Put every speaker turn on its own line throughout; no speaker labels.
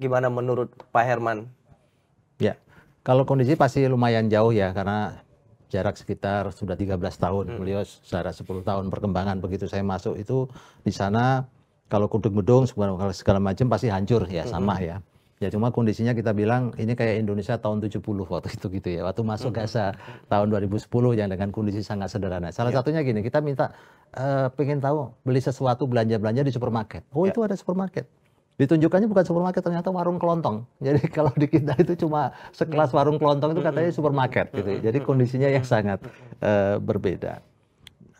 Gimana menurut Pak Herman? Ya, kalau kondisi pasti lumayan jauh ya karena jarak sekitar sudah 13 tahun. Hmm. Beliau secara 10 tahun perkembangan begitu saya masuk itu di sana kalau kudung gedung segala, segala macam pasti hancur ya hmm. sama ya. Ya cuma kondisinya kita bilang ini kayak Indonesia tahun 70 waktu itu gitu ya. Waktu masuk Gaza hmm. tahun 2010 yang dengan kondisi sangat sederhana. Salah ya. satunya gini, kita minta uh, pengen tahu beli sesuatu belanja-belanja di supermarket. Oh ya. itu ada supermarket ditunjukkannya bukan supermarket ternyata warung kelontong jadi kalau di kita itu cuma sekelas hmm. warung kelontong itu katanya hmm. supermarket gitu ya. hmm. jadi kondisinya yang sangat uh, berbeda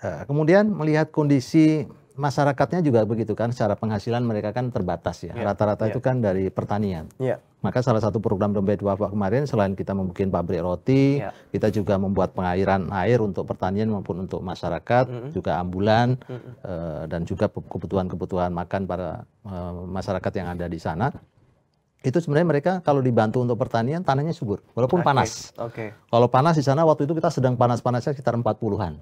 uh, kemudian melihat kondisi masyarakatnya juga begitu kan secara penghasilan mereka kan terbatas ya. ya Rata-rata yeah. yeah. itu ya. kan dari pertanian. Yeah. Maka salah satu program Dompet wafak kemarin selain kita membuat pabrik roti, yeah. kita juga membuat pengairan air untuk pertanian maupun untuk masyarakat, mm -hmm. juga ambulan mm -hmm. uh, dan juga kebutuhan-kebutuhan makan para uh, masyarakat yang ada di sana itu sebenarnya mereka kalau dibantu untuk pertanian tanahnya subur walaupun okay. panas. Okay. Kalau panas di sana waktu itu kita sedang panas-panasnya sekitar 40-an.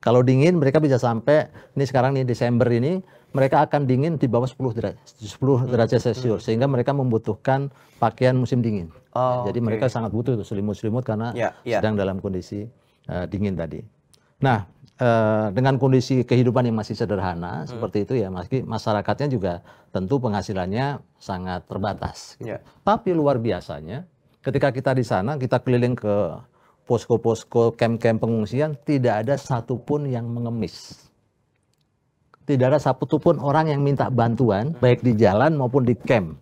Kalau dingin mereka bisa sampai ini sekarang nih Desember ini mereka akan dingin di bawah 10 derajat 10 derajat Celsius, hmm. sehingga mereka membutuhkan pakaian musim dingin. Oh, Jadi okay. mereka sangat butuh itu selimut-selimut karena yeah, yeah. sedang dalam kondisi uh, dingin tadi. Nah, uh, dengan kondisi kehidupan yang masih sederhana hmm. seperti itu ya masih masyarakatnya juga tentu penghasilannya sangat terbatas. Yeah. Tapi luar biasanya ketika kita di sana kita keliling ke posko-posko kem-kem pengungsian tidak ada satupun yang mengemis. Tidak ada satupun orang yang minta bantuan hmm. baik di jalan maupun di kem.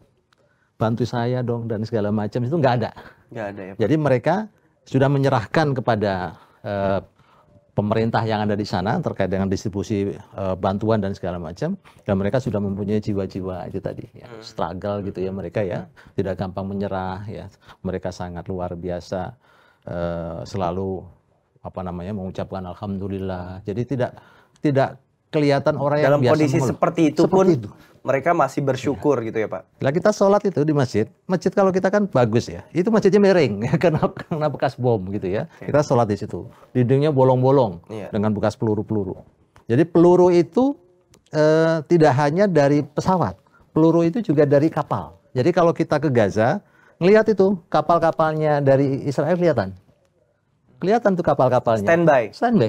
Bantu saya dong dan segala macam itu nggak ada. Nggak ada ya. Pak. Jadi mereka sudah menyerahkan kepada eh, pemerintah yang ada di sana terkait dengan distribusi eh, bantuan dan segala macam dan mereka sudah mempunyai jiwa-jiwa itu tadi ya hmm. struggle gitu ya hmm. mereka ya tidak gampang menyerah ya mereka sangat luar biasa Eh, selalu apa namanya mengucapkan alhamdulillah. Jadi tidak tidak kelihatan orang yang dalam kondisi mengeluh. seperti itu seperti pun itu. mereka masih bersyukur ya. gitu ya pak. Nah kita sholat itu di masjid, masjid kalau kita kan bagus ya, itu masjidnya miring ya, karena karena bekas bom gitu ya. Okay. Kita sholat di situ, dindingnya bolong-bolong yeah. dengan bekas peluru-peluru. Jadi peluru itu eh, tidak hanya dari pesawat, peluru itu juga dari kapal. Jadi kalau kita ke Gaza Ngelihat itu kapal-kapalnya dari Israel kelihatan. Kelihatan tuh kapal-kapalnya. Standby. Standby.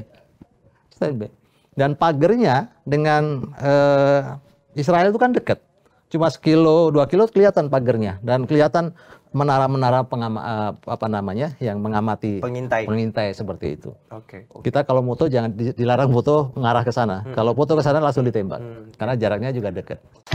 Standby. Dan pagernya dengan eh, Israel itu kan dekat. Cuma sekilo, dua kilo kelihatan pagernya dan kelihatan menara-menara pengama, eh, apa namanya yang mengamati pengintai pengintai seperti itu. Oke. Okay. Kita kalau foto jangan dilarang foto mengarah ke sana. Hmm. Kalau foto ke sana langsung ditembak hmm. karena jaraknya juga dekat.